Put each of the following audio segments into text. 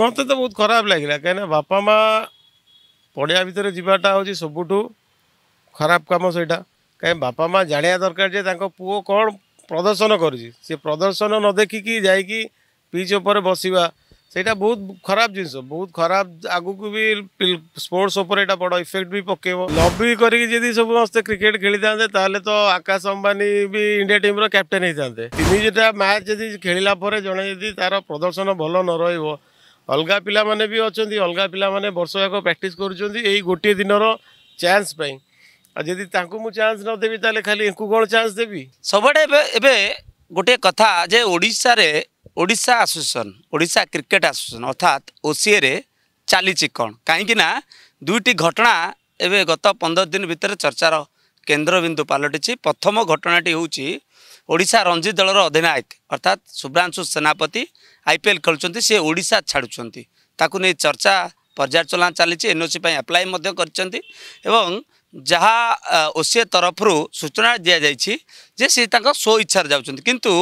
ମୋତେ ତ ବହୁତ ଖରାପ ଲାଗିଲା କାହିଁକିନା ବାପା ମା' ପଡ଼ିଆ ଭିତରେ ଯିବାଟା ହେଉଛି ସବୁଠୁ ଖରାପ କାମ ସେଇଟା କାହିଁକି ବାପା ମାଆ ଜାଣିବା ଦରକାର ଯେ ତାଙ୍କ ପୁଅ କ'ଣ ପ୍ରଦର୍ଶନ କରୁଛି ସେ ପ୍ରଦର୍ଶନ ନ ଦେଖିକି ଯାଇକି ପିଚ୍ ଉପରେ ବସିବା ସେଇଟା ବହୁତ ଖରାପ ଜିନିଷ ବହୁତ ଖରାପ ଆଗକୁ ବି ସ୍ପୋର୍ଟସ୍ ଉପରେ ଏଇଟା ବଡ଼ ଇଫେକ୍ଟ ବି ପକାଇବ ଲବି କରିକି ଯଦି ସମସ୍ତେ କ୍ରିକେଟ୍ ଖେଳିଥାନ୍ତେ ତାହେଲେ ତ ଆକାଶ ଅମ୍ବାନୀ ବି ଇଣ୍ଡିଆ ଟିମ୍ର କ୍ୟାପ୍ଟେନ୍ ହେଇଥାନ୍ତେ ତିନିଟା ମ୍ୟାଚ୍ ଯଦି ଖେଳିଲା ପରେ ଜଣେ ଯଦି ତା'ର ପ୍ରଦର୍ଶନ ଭଲ ନ ରହିବ ଅଲଗା ପିଲାମାନେ ବି ଅଛନ୍ତି ଅଲଗା ପିଲାମାନେ ବର୍ଷ ଯାକ ପ୍ରାକ୍ଟିସ୍ କରୁଛନ୍ତି ଏଇ ଗୋଟିଏ ଦିନର ଚାନ୍ସ ପାଇଁ ଆଉ ଯଦି ତାଙ୍କୁ ମୁଁ ଚାନ୍ସ ନଦେବି ତାହେଲେ ଖାଲି ଏଙ୍କୁ କ'ଣ ଚାନ୍ସ ଦେବି ସବୁଆଡ଼େ ଏବେ ଏବେ ଗୋଟିଏ କଥା ଯେ ଓଡ଼ିଶାରେ Odisha association Odisha cricket association ଅର୍ଥାତ୍ ଓସିଏରେ ଚାଲିଛି କ'ଣ କାହିଁକିନା ଦୁଇଟି ଘଟଣା ଏବେ ଗତ ପନ୍ଦର ଦିନ ଭିତରେ ଚର୍ଚ୍ଚାର କେନ୍ଦ୍ରବିନ୍ଦୁ ପାଲଟିଛି ପ୍ରଥମ ଘଟଣାଟି ହେଉଛି ଓଡ଼ିଶା ରଞ୍ଜିତ ଦଳର ଅଧିନାୟକ ଅର୍ଥାତ୍ ଶୁଭ୍ରାଂଶୁ ସେନାପତି ଆଇପିଏଲ୍ ଖେଳୁଛନ୍ତି ସେ ଓଡ଼ିଶା ଛାଡ଼ୁଛନ୍ତି ତାକୁ ନେଇ ଚର୍ଚ୍ଚା ପର୍ଯ୍ୟାଳୋଚନା ଚାଲିଛି ସି ପାଇଁ ଆପ୍ଲାଏ ମଧ୍ୟ କରିଛନ୍ତି ଏବଂ ଯାହା ଓସିଏ ତରଫରୁ ସୂଚନା ଦିଆଯାଇଛି ଯେ ସେ ତାଙ୍କ ସ୍ୱ ଇଚ୍ଛାରେ ଯାଉଛନ୍ତି କିନ୍ତୁ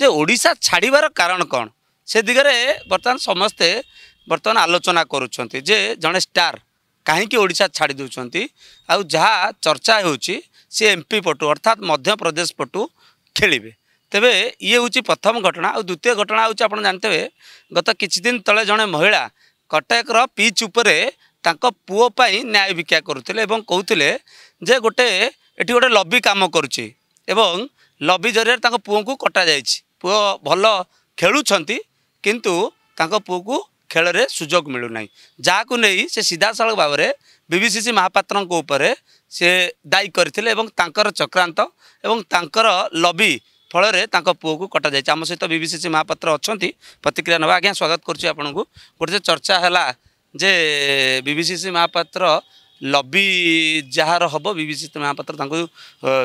ଯେ ଓଡ଼ିଶା ଛାଡ଼ିବାର କାରଣ କ'ଣ ସେ ଦିଗରେ ବର୍ତ୍ତମାନ ସମସ୍ତେ ବର୍ତ୍ତମାନ ଆଲୋଚନା କରୁଛନ୍ତି ଯେ ଜଣେ ଷ୍ଟାର୍ କାହିଁକି ଓଡ଼ିଶା ଛାଡ଼ି ଦେଉଛନ୍ତି ଆଉ ଯାହା ଚର୍ଚ୍ଚା ହେଉଛି ସେ ଏମ୍ ପଟୁ ଅର୍ଥାତ୍ ମଧ୍ୟପ୍ରଦେଶ ପଟୁ ଖେଳିବେ ତେବେ ଇଏ ହେଉଛି ପ୍ରଥମ ଘଟଣା ଆଉ ଦ୍ୱିତୀୟ ଘଟଣା ହେଉଛି ଆପଣ ଜାଣିଥିବେ ଗତ କିଛି ଦିନ ତଳେ ଜଣେ ମହିଳା କଟକର ପିଚ୍ ଉପରେ ତାଙ୍କ ପୁଅ ପାଇଁ ନ୍ୟାୟ ଭିକ୍ଷା କରୁଥିଲେ ଏବଂ କହୁଥିଲେ ଯେ ଗୋଟେ ଏଠି ଗୋଟେ ଲବି କାମ କରୁଛି ଏବଂ ଲବି ଜରିଆରେ ତାଙ୍କ ପୁଅଙ୍କୁ କଟାଯାଇଛି ପୁଅ ଭଲ ଖେଳୁଛନ୍ତି କିନ୍ତୁ ତାଙ୍କ ପୁଅକୁ ଖେଳରେ ସୁଯୋଗ ମିଳୁନାହିଁ ଯାହାକୁ ନେଇ ସେ ସିଧାସଳଖ ଭାବରେ ବି ବି ବିଭିସିସି ମହାପାତ୍ରଙ୍କ ଉପରେ ସେ ଦାୟୀ କରିଥିଲେ ଏବଂ ତାଙ୍କର ଚକ୍ରାନ୍ତ ଏବଂ ତାଙ୍କର ଲବି ଫଳରେ ତାଙ୍କ ପୁଅକୁ କଟାଯାଇଛି ଆମ ସହିତ ବିବିସିସି ମହାପାତ୍ର ଅଛନ୍ତି ପ୍ରତିକ୍ରିୟା ନେବା ଆଜ୍ଞା ସ୍ୱାଗତ କରୁଛି ଆପଣଙ୍କୁ ଗୋଟେ ଚର୍ଚ୍ଚା ହେଲା ଯେ ବିବିସିସି ମହାପାତ୍ର ଲବି ଯାହାର ହେବ ବିବିସିସି ମହାପାତ୍ର ତାଙ୍କୁ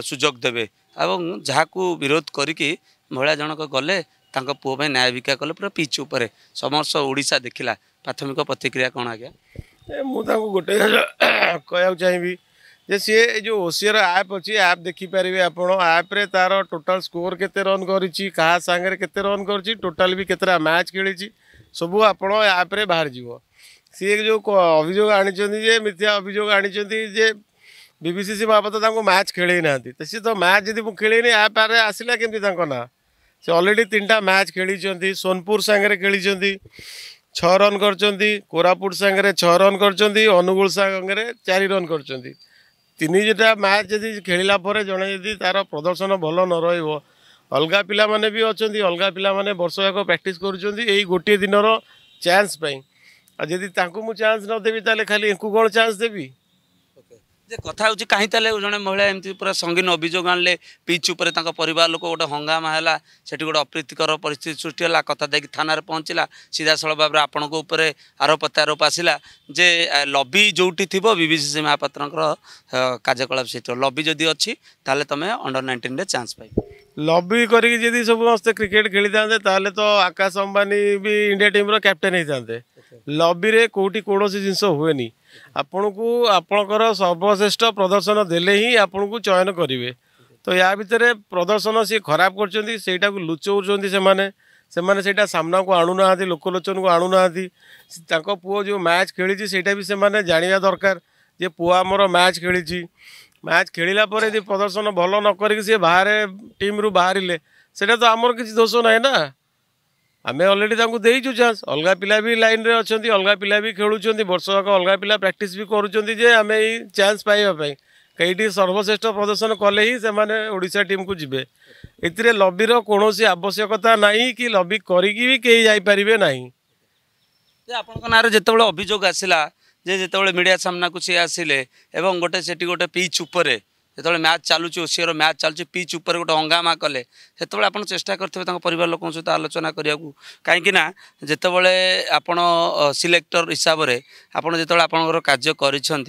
ସୁଯୋଗ ଦେବେ ଏବଂ ଯାହାକୁ ବିରୋଧ କରିକି ମହିଳା ଜଣକ ଗଲେ ତାଙ୍କ ପୁଅ ପାଇଁ ନ୍ୟାୟ ଭିକ୍ଷା କଲେ ପୁରା ପିଚ୍ ଉପରେ ସମସ୍ତ ଓଡ଼ିଶା ଦେଖିଲା ପ୍ରାଥମିକ ପ୍ରତିକ୍ରିୟା କ'ଣ ଆଜ୍ଞା ମୁଁ ତାଙ୍କୁ ଗୋଟେ କହିବାକୁ ଚାହିଁବି जे सी जो ओसीआर आप अच्छी आप देखिपर आप आप्रे तार टोटाल स्कोर केन करते रन कर टोटाल भी कत मैच खेली सब आप आप्रे बाहर जी सी जो अभोग आनीचे मिथ्या अभोग आनीचे बीबीसी सी महापात मैच खेले ना तो सी तो मैच जब खेल आप आसला कमी ना से अलरेडी तीन टा मैच खेली सोनपुर सांगे खेली छ रन करोरापुट सांगे छ रन करुगुल सांगे चार रन कर ତିନିଟା ମ୍ୟାଚ୍ ଯଦି ଖେଳିଲା ପରେ ଜଣେ ଯଦି ତାର ପ୍ରଦର୍ଶନ ଭଲ ନ ରହିବ ଅଲଗା ପିଲାମାନେ ବି ଅଛନ୍ତି ଅଲଗା ପିଲାମାନେ ବର୍ଷ ଯାକ ପ୍ରାକ୍ଟିସ୍ କରୁଛନ୍ତି ଏଇ ଗୋଟିଏ ଦିନର ଚାନ୍ସ ପାଇଁ ଆଉ ଯଦି ତାଙ୍କୁ ମୁଁ ଚାନ୍ସ ନ ଦେବି ତାହେଲେ ଖାଲି ଏଙ୍କୁ କ'ଣ ଚାନ୍ସ ଦେବି ଯେ କଥା ହେଉଛି କାହିଁ ତାହେଲେ ଜଣେ ମହିଳା ଏମିତି ପୁରା ସଙ୍ଗୀନ ଅଭିଯୋଗ ଆଣିଲେ ପିଚ୍ ଉପରେ ତାଙ୍କ ପରିବାର ଲୋକ ଗୋଟେ ହଙ୍ଗାମା ହେଲା ସେଠି ଗୋଟେ ଅପ୍ରୀତିକର ପରିସ୍ଥିତି ସୃଷ୍ଟି ହେଲା କଥା ଦେଇକି ଥାନାରେ ପହଞ୍ଚିଲା ସିଧାସଳଖ ଭାବରେ ଆପଣଙ୍କ ଉପରେ ଆରୋପ ପ୍ରତ୍ୟାରୋପ ଆସିଲା ଯେ ଲବି ଯେଉଁଠି ଥିବ ବିବିସି ମହାପାତ୍ରଙ୍କର କାର୍ଯ୍ୟକଳାପ ସେଠି ଲବି ଯଦି ଅଛି ତାହେଲେ ତୁମେ ଅଣ୍ଡର ନାଇଣ୍ଟିନ୍ରେ ଚାନ୍ସ ପାଇବ ଲବି କରିକି ଯଦି ସବୁ ସମସ୍ତେ କ୍ରିକେଟ୍ ଖେଳିଥାନ୍ତେ ତାହେଲେ ତ ଆକାଶ ଅମ୍ବାନୀ ବି ଇଣ୍ଡିଆ ଟିମ୍ର କ୍ୟାପ୍ଟେନ୍ ହେଇଥାନ୍ତେ ଲବିରେ କେଉଁଠି କୌଣସି ଜିନିଷ ହୁଏନି ଆପଣଙ୍କୁ ଆପଣଙ୍କର ସର୍ବଶ୍ରେଷ୍ଠ ପ୍ରଦର୍ଶନ ଦେଲେ ହିଁ ଆପଣଙ୍କୁ ଚୟନ କରିବେ ତ ୟା ଭିତରେ ପ୍ରଦର୍ଶନ ସିଏ ଖରାପ କରିଛନ୍ତି ସେଇଟାକୁ ଲୁଚଉଛନ୍ତି ସେମାନେ ସେମାନେ ସେଇଟା ସାମ୍ନାକୁ ଆଣୁନାହାନ୍ତି ଲୋକଲୋଚନକୁ ଆଣୁନାହାନ୍ତି ତାଙ୍କ ପୁଅ ଯେଉଁ ମ୍ୟାଚ୍ ଖେଳିଛି ସେଇଟା ବି ସେମାନେ ଜାଣିବା ଦରକାର ଯେ ପୁଅ ଆମର ମ୍ୟାଚ୍ ଖେଳିଛି ମ୍ୟାଚ୍ ଖେଳିଲା ପରେ ଯଦି ପ୍ରଦର୍ଶନ ଭଲ ନ କରିକି ସିଏ ବାହାରେ ଟିମ୍ରୁ ବାହାରିଲେ ସେଇଟା ତ ଆମର କିଛି ଦୋଷ ନାହିଁ ନା ଆମେ ଅଲରେଡ଼ି ତାଙ୍କୁ ଦେଇଛୁ ଚାନ୍ସ ଅଲଗା ପିଲା ବି ଲାଇନ୍ରେ ଅଛନ୍ତି ଅଲଗା ପିଲା ବି ଖେଳୁଛନ୍ତି ବର୍ଷ ଯାକ ଅଲଗା ପିଲା ପ୍ରାକ୍ଟିସ୍ ବି କରୁଛନ୍ତି ଯେ ଆମେ ଏଇ ଚାନ୍ସ ପାଇବା ପାଇଁ ଏଇଠି ସର୍ବଶ୍ରେଷ୍ଠ ପ୍ରଦର୍ଶନ କଲେ ହିଁ ସେମାନେ ଓଡ଼ିଶା ଟିମ୍କୁ ଯିବେ ଏଥିରେ ଲବିର କୌଣସି ଆବଶ୍ୟକତା ନାହିଁ କି ଲବି କରିକି ବି କେହି ଯାଇପାରିବେ ନାହିଁ ଯେ ଆପଣଙ୍କ ନାଁରେ ଯେତେବେଳେ ଅଭିଯୋଗ ଆସିଲା ଯେ ଯେତେବେଳେ ମିଡ଼ିଆ ସାମ୍ନାକୁ ସିଏ ଆସିଲେ ଏବଂ ଗୋଟେ ସେଠି ଗୋଟେ ପିଚ୍ ଉପରେ যেতবে ম্যাচ চালুছি ওসিআর ম্যাচ চালুছি পিচ উপরে গোটে হঙ্গামা কলে সেতবে আপনার চেষ্টা করতে তাঁর পরিবার লোক সহ আলোচনা করা কিন্তু না যেতবে আপনার সিলেক্টর হিসাবে আপনার যেতবে আপনার কাজ করছেন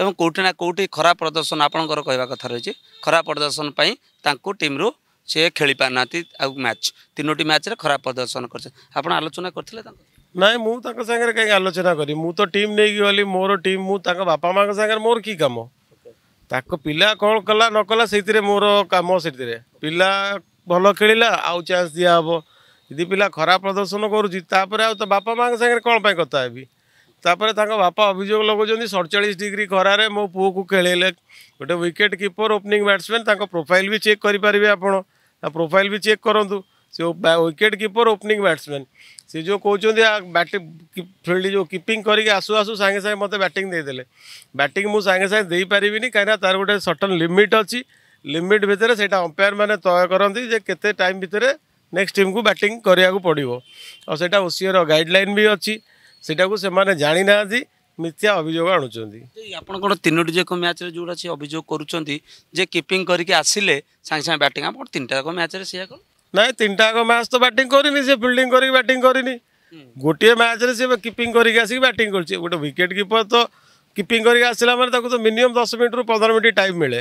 এবং কোটি না কোটি খারাপ প্রদর্শন আপনার কহা কথা রয়েছে খারাপ প্রদর্শন পাই তাঁকু টিম্রু সে খেলি পারি না আউ ম্যাচ তিনোটি ম্যাচরে খারাপ প্রদর্শন করছে আপনার আলোচনা করলে তাঁর ନାଇଁ ମୁଁ ତାଙ୍କ ସାଙ୍ଗରେ କାହିଁକି ଆଲୋଚନା କରିବି ମୁଁ ତ ଟିମ୍ ନେଇକି ଗଲି ମୋର ଟିମ୍ ମୁଁ ତାଙ୍କ ବାପା ମାଆଙ୍କ ସାଙ୍ଗରେ ମୋର କି କାମ ତାଙ୍କ ପିଲା କ'ଣ କଲା ନ କଲା ସେଇଥିରେ ମୋର କାମ ସେଥିରେ ପିଲା ଭଲ ଖେଳିଲା ଆଉ ଚାନ୍ସ ଦିଆହେବ ଯଦି ପିଲା ଖରାପ ପ୍ରଦର୍ଶନ କରୁଛି ତାପରେ ଆଉ ତା ବାପା ମାଆଙ୍କ ସାଙ୍ଗରେ କ'ଣ ପାଇଁ କଥା ହେବି ତାପରେ ତାଙ୍କ ବାପା ଅଭିଯୋଗ ଲଗାଉଛନ୍ତି ସଡ଼ଚାଳିଶ ଡିଗ୍ରୀ ଖରାରେ ମୋ ପୁଅକୁ ଖେଳେଇଲେ ଗୋଟେ ୱିକେଟ୍ କିପର ଓପନିଂ ବ୍ୟାଟ୍ସମ୍ୟାନ୍ ତାଙ୍କ ପ୍ରୋଫାଇଲ୍ ବି ଚେକ୍ କରିପାରିବେ ଆପଣ ତା ପ୍ରୋଫାଇଲ୍ ବି ଚେକ୍ କରନ୍ତୁ ସେ ୱିକେଟ୍ କିପର ଓପନିଂ ବ୍ୟାଟ୍ସମ୍ୟାନ୍ ସେ ଯେଉଁ କହୁଛନ୍ତି ବ୍ୟାଟିଂ ଫିଲ୍ଡ ଯେଉଁ କିପିଂ କରିକି ଆସୁ ଆସୁ ସାଙ୍ଗେ ସାଙ୍ଗେ ମୋତେ ବ୍ୟାଟିଂ ଦେଇଦେଲେ ବ୍ୟାଟିଂ ମୁଁ ସାଙ୍ଗେ ସାଙ୍ଗେ ଦେଇପାରିବିନି କାହିଁକିନା ତା'ର ଗୋଟେ ସଟନ୍ ଲିମିଟ୍ ଅଛି ଲିମିଟ୍ ଭିତରେ ସେଇଟା ଅମ୍ପାୟାରମାନେ ତୟ କରନ୍ତି ଯେ କେତେ ଟାଇମ୍ ଭିତରେ ନେକ୍ସଟ ଟିମ୍କୁ ବ୍ୟାଟିଂ କରିବାକୁ ପଡ଼ିବ ଆଉ ସେଇଟା ଓସିଓର ଗାଇଡ଼ଲାଇନ୍ ବି ଅଛି ସେଇଟାକୁ ସେମାନେ ଜାଣିନାହାନ୍ତି ମିଥ୍ୟା ଅଭିଯୋଗ ଆଣୁଛନ୍ତି ଆପଣଙ୍କର ତିନୋଟି ଯାକ ମ୍ୟାଚ୍ରେ ଯେଉଁଟା ସେ ଅଭିଯୋଗ କରୁଛନ୍ତି ଯେ କିପିଂ କରିକି ଆସିଲେ ସାଙ୍ଗେ ସାଙ୍ଗେ ବ୍ୟାଟିଂ ଆପଣ ତିନିଟା ଯାକ ମ୍ୟାଚ୍ରେ ସେଇଆ କଲେ ନାଇଁ ତିନିଟାକ ମ୍ୟାଚ୍ ତ ବ୍ୟାଟିଂ କରିନି ସେ ଫିଲ୍ଡିଂ କରିକି ବ୍ୟାଟିଂ କରିନି ଗୋଟିଏ ମ୍ୟାଚ୍ରେ ସେ କିପିଂ କରିକି ଆସିକି ବ୍ୟାଟିଂ କରୁଛି ଗୋଟେ ୱିକେଟ୍ କିପର ତ କିପିଂ କରିକି ଆସିଲା ମାନେ ତାକୁ ତ ମିନିମମ୍ ଦଶ ମିନିଟ୍ରୁ ପନ୍ଦର ମିନିଟ୍ ଟାଇମ୍ ମିଳେ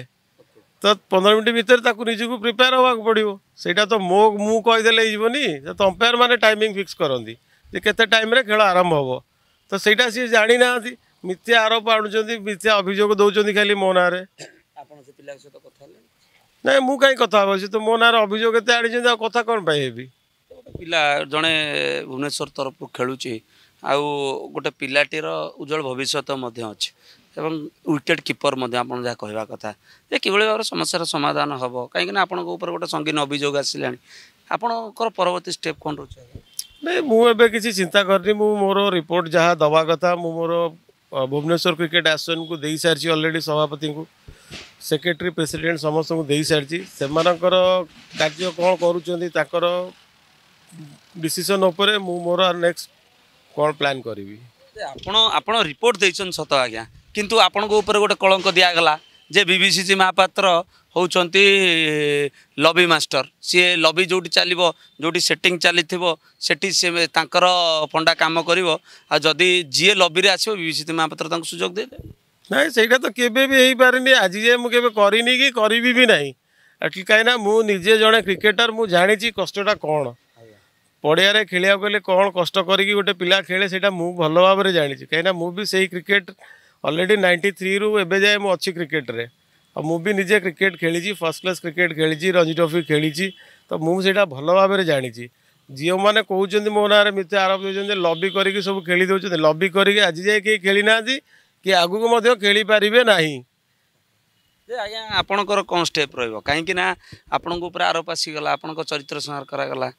ତ ପନ୍ଦର ମିନିଟ୍ ଭିତରେ ତାକୁ ନିଜକୁ ପ୍ରିପେୟାର ହେବାକୁ ପଡ଼ିବ ସେଇଟା ତ ମୋ ମୁଁ କହିଦେଲେ ହେଇଯିବନି ତ ଅମ୍ପାୟାର ମାନେ ଟାଇମିଂ ଫିକ୍ସ କରନ୍ତି ଯେ କେତେ ଟାଇମ୍ରେ ଖେଳ ଆରମ୍ଭ ହେବ ତ ସେଇଟା ସିଏ ଜାଣିନାହାନ୍ତି ମିଥ୍ୟା ଆରୋପ ଆଣୁଛନ୍ତି ମିଥ୍ୟା ଅଭିଯୋଗ ଦେଉଛନ୍ତି ଖାଲି ମୋ ନାଁରେ ଆପଣ ସେ ପିଲାଙ୍କ ସହିତ କଥା ହେଲେ ନାଇଁ ମୁଁ କାହିଁ କଥା ହେବ ସେ ତ ମୋ ନାଁରେ ଅଭିଯୋଗ ଏତେ ଆଣିଛନ୍ତି ଆଉ କଥା କ'ଣ ପାଇଁ ହେବି ପିଲା ଜଣେ ଭୁବନେଶ୍ୱର ତରଫରୁ ଖେଳୁଛି ଆଉ ଗୋଟେ ପିଲାଟିର ଉଜ୍ଜଳ ଭବିଷ୍ୟତ ମଧ୍ୟ ଅଛି ଏବଂ ୱିକେଟ୍ କିପର୍ ମଧ୍ୟ ଆପଣ ଯାହା କହିବା କଥା ଯେ କିଭଳି ଭାବରେ ସମସ୍ୟାର ସମାଧାନ ହେବ କାହିଁକିନା ଆପଣଙ୍କ ଉପରେ ଗୋଟେ ସଙ୍ଗୀନ ଅଭିଯୋଗ ଆସିଲାଣି ଆପଣଙ୍କର ପରବର୍ତ୍ତୀ ଷ୍ଟେପ୍ କ'ଣ ରହୁଛି ନାଇଁ ମୁଁ ଏବେ କିଛି ଚିନ୍ତା କରିନି ମୁଁ ମୋର ରିପୋର୍ଟ ଯାହା ଦେବା କଥା ମୁଁ ମୋର ଭୁବନେଶ୍ୱର କ୍ରିକେଟ୍ ଆସୋସିଏସନ୍କୁ ଦେଇସାରିଛି ଅଲରେଡ଼ି ସଭାପତିଙ୍କୁ ସେକ୍ରେଟେରୀ ପ୍ରେସିଡେଣ୍ଟ ସମସ୍ତଙ୍କୁ ଦେଇସାରିଛି ସେମାନଙ୍କର କାର୍ଯ୍ୟ କ'ଣ କରୁଛନ୍ତି ତାଙ୍କର ଡିସିସନ୍ ଉପରେ ମୁଁ ମୋର ନେକ୍ସଟ କ'ଣ ପ୍ଲାନ୍ କରିବି ଆପଣ ଆପଣ ରିପୋର୍ଟ ଦେଇଛନ୍ତି ସତ ଆଜ୍ଞା କିନ୍ତୁ ଆପଣଙ୍କ ଉପରେ ଗୋଟେ କଳଙ୍କ ଦିଆଗଲା ଯେ ବିଭିସିସି ମହାପାତ୍ର ହେଉଛନ୍ତି ଲବି ମାଷ୍ଟର ସିଏ ଲବି ଯେଉଁଠି ଚାଲିବ ଯେଉଁଠି ସେଟିଂ ଚାଲିଥିବ ସେଠି ସିଏ ତାଙ୍କର ଫଣ୍ଡା କାମ କରିବ ଆଉ ଯଦି ଯିଏ ଲବିରେ ଆସିବ ବିଭିସିତି ମହାପାତ୍ର ତାଙ୍କୁ ସୁଯୋଗ ଦେଇଦେବେ ना से तो केवपरि आज जाए मुझे करी कि करी भी नहीं कहीं मुझे जड़े क्रिकेटर मुझे जाणी कष्टा कौन पड़िया खेल कौन कष्ट कर पिला खेले से भल भाव में जाणी कहीं मुझे से क्रिकेट अलरेडी नाइंटी थ्री रू ए जाए मुझे क्रिकेट रे और मुझे निजे क्रिकेट खेली फर्स्ट क्लास क्रिकेट खेली रंजी ट्रफी खेली तो मुझे भल भाव में जाणी जो मैंने कहते मो ना मिथ्या आरोप दे लबी करके सब खेली दे लबी करके आज जाए कहीं खेली ना କି ଆଗକୁ ମଧ୍ୟ ଖେଳିପାରିବେ ନାହିଁ ଯେ ଆଜ୍ଞା ଆପଣଙ୍କର କ'ଣ ଷ୍ଟେପ୍ ରହିବ କାହିଁକିନା ଆପଣଙ୍କୁ ପୁରା ଆରୋପ ଆସିଗଲା ଆପଣଙ୍କ ଚରିତ୍ର ସଂହାର କରାଗଲା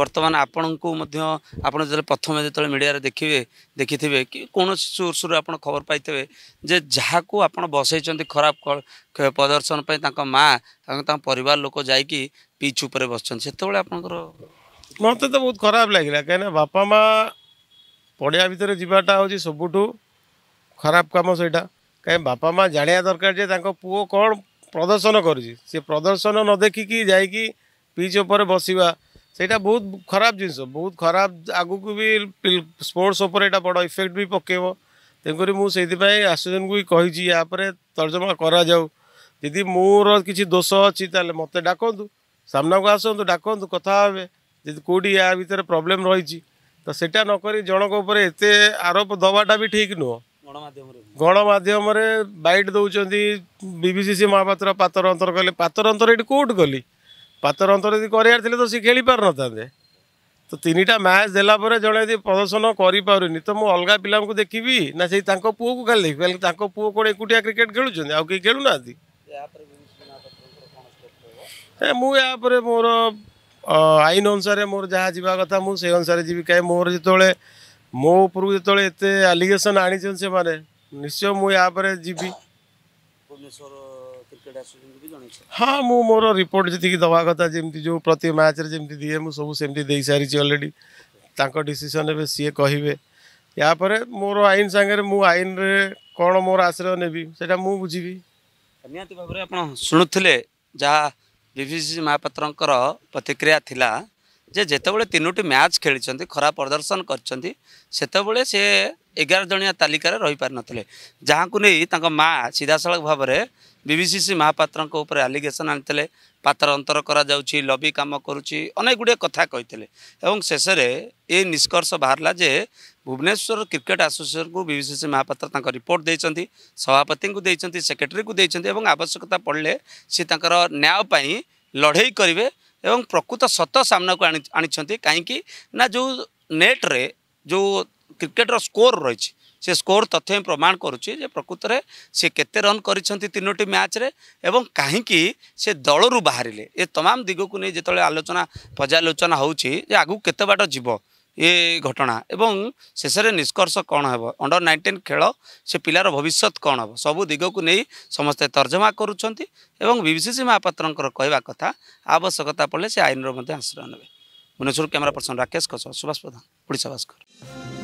ବର୍ତ୍ତମାନ ଆପଣଙ୍କୁ ମଧ୍ୟ ଆପଣ ଯେତେବେଳେ ପ୍ରଥମେ ଯେତେବେଳେ ମିଡ଼ିଆରେ ଦେଖିବେ ଦେଖିଥିବେ କି କୌଣସି ସୋର୍ସରୁ ଆପଣ ଖବର ପାଇଥିବେ ଯେ ଯାହାକୁ ଆପଣ ବସେଇଛନ୍ତି ଖରାପ ପ୍ରଦର୍ଶନ ପାଇଁ ତାଙ୍କ ମା ତାଙ୍କ ତାଙ୍କ ପରିବାର ଲୋକ ଯାଇକି ପିଚ୍ ଉପରେ ବସିଛନ୍ତି ସେତେବେଳେ ଆପଣଙ୍କର ମୋତେ ତ ବହୁତ ଖରାପ ଲାଗିଲା କାହିଁକିନା ବାପା ମା ପଡ଼ିଆ ଭିତରେ ଯିବାଟା ହେଉଛି ସବୁଠୁ खराब कम से कहीं बापा माँ जाणिया दरकार पु कौन प्रदर्शन कर प्रदर्शन न देखिकी जा पिच उपर बसवा सहीटा बहुत खराब जिनस बहुत खराब आग को भी स्पोर्ट्स बड़ इफेक्ट भी पकेब तेणुक मुझे आश्वजन को भी कही तर्जमा करी मोर कि दोष अच्छी तेल मत डाकु सामना को आसतु डाकतु कथा जी कौट या भितर प्रोब्लेम रही तो सेटा नक जनक आरोप दवाटा भी ठीक नुह ଗଣମାଧ୍ୟମରେ ବାଇଟ୍ ଦେଉଛନ୍ତି ବିବିସିସି ମହାପାତ୍ର ପାତର ଅନ୍ତର କଲେ ପାତର ଅନ୍ତର ଏଠି କେଉଁଠୁ କଲି ପାତର ଅନ୍ତର ଯଦି କରିବାର ଥିଲେ ତ ସେ ଖେଳି ପାରିନଥାନ୍ତେ ତ ତିନିଟା ମ୍ୟାଚ୍ ଦେଲା ପରେ ଜଣେ ଯଦି ପ୍ରଦର୍ଶନ କରିପାରୁନି ତ ମୁଁ ଅଲଗା ପିଲାଙ୍କୁ ଦେଖିବି ନା ସେଇ ତାଙ୍କ ପୁଅକୁ ଖାଲି ଦେଖିବି ହେଲେ ତାଙ୍କ ପୁଅ କ'ଣ ଏକୁଟିଆ କ୍ରିକେଟ୍ ଖେଳୁଛନ୍ତି ଆଉ କେହି ଖେଳୁନାହାନ୍ତି ମୁଁ ଏହା ଉପରେ ମୋର ଆଇନ ଅନୁସାରେ ମୋର ଯାହା ଯିବା କଥା ମୁଁ ସେଇ ଅନୁସାରେ ଯିବି କାହିଁ ମୋର ଯେତେବେଳେ मो उपरक जो आलिगेसन आश्चय मुझे जी हाँ मु मोर रिपोर्ट जी दवा कथा जमी जो प्रति मैच दिए मुझे सारी अलरेडी एवं सीए कह यापर मोर आईन सागर मुझे आईन रे कौन मोर आश्रय नेबी से बुझी निर्णय जहाँ बीभीसी महापात्र प्रतिक्रिया ଯେ ଯେତେବେଳେ ତିନୋଟି ମ୍ୟାଚ୍ ଖେଳିଛନ୍ତି ଖରାପ ପ୍ରଦର୍ଶନ କରିଛନ୍ତି ସେତେବେଳେ ସେ ଏଗାର ଜଣିଆ ତାଲିକାରେ ରହିପାରିନଥିଲେ ଯାହାକୁ ନେଇ ତାଙ୍କ ମାଆ ସିଧାସଳଖ ଭାବରେ ବିଭିସିସି ମହାପାତ୍ରଙ୍କ ଉପରେ ଆଲିଗେସନ୍ ଆଣିଥିଲେ ପାତ୍ର ଅନ୍ତର କରାଯାଉଛି ଲବି କାମ କରୁଛି ଅନେକ ଗୁଡ଼ିଏ କଥା କହିଥିଲେ ଏବଂ ଶେଷରେ ଏ ନିଷ୍କର୍ଷ ବାହାରିଲା ଯେ ଭୁବନେଶ୍ୱର କ୍ରିକେଟ୍ ଆସୋସିଏସନ୍କୁ ବିଭିସିସି ମହାପାତ୍ର ତାଙ୍କ ରିପୋର୍ଟ ଦେଇଛନ୍ତି ସଭାପତିଙ୍କୁ ଦେଇଛନ୍ତି ସେକ୍ରେଟେରୀକୁ ଦେଇଛନ୍ତି ଏବଂ ଆବଶ୍ୟକତା ପଡ଼ିଲେ ସେ ତାଙ୍କର ନ୍ୟାୟ ପାଇଁ ଲଢ଼େଇ କରିବେ ଏବଂ ପ୍ରକୃତ ସତ ସାମ୍ନାକୁ ଆଣି ଆଣିଛନ୍ତି କାହିଁକି ନା ଯେଉଁ ନେଟ୍ରେ ଯେଉଁ କ୍ରିକେଟ୍ର ସ୍କୋର୍ ରହିଛି ସେ ସ୍କୋର୍ ତଥ୍ୟ ହିଁ ପ୍ରମାଣ କରୁଛି ଯେ ପ୍ରକୃତରେ ସେ କେତେ ରନ୍ କରିଛନ୍ତି ତିନୋଟି ମ୍ୟାଚ୍ରେ ଏବଂ କାହିଁକି ସେ ଦଳରୁ ବାହାରିଲେ ଏ ତମାମ ଦିଗକୁ ନେଇ ଯେତେବେଳେ ଆଲୋଚନା ପର୍ଯ୍ୟାଲୋଚନା ହେଉଛି ଯେ ଆଗକୁ କେତେ ବାଟ ଯିବ ଏ ଘଟଣା ଏବଂ ଶେଷରେ ନିଷ୍କର୍ଷ କ'ଣ ହେବ ଅଣ୍ଡର ନାଇଣ୍ଟିନ୍ ଖେଳ ସେ ପିଲାର ଭବିଷ୍ୟତ କ'ଣ ହେବ ସବୁ ଦିଗକୁ ନେଇ ସମସ୍ତେ ତର୍ଜମା କରୁଛନ୍ତି ଏବଂ ବି ବି ବିଭିସିସି ମହାପାତ୍ରଙ୍କର କହିବା କଥା ଆବଶ୍ୟକତା ପଡ଼ିଲେ ସେ ଆଇନର ମଧ୍ୟ ଆଶ୍ରୟ ନେବେ ଭୁବନେଶ୍ୱର କ୍ୟାମେରା ପର୍ସନ୍ ରାକେଶ ଖସ ସୁଭାଷ ପ୍ରଧାନ ଓଡ଼ିଶା ଭାସ୍କର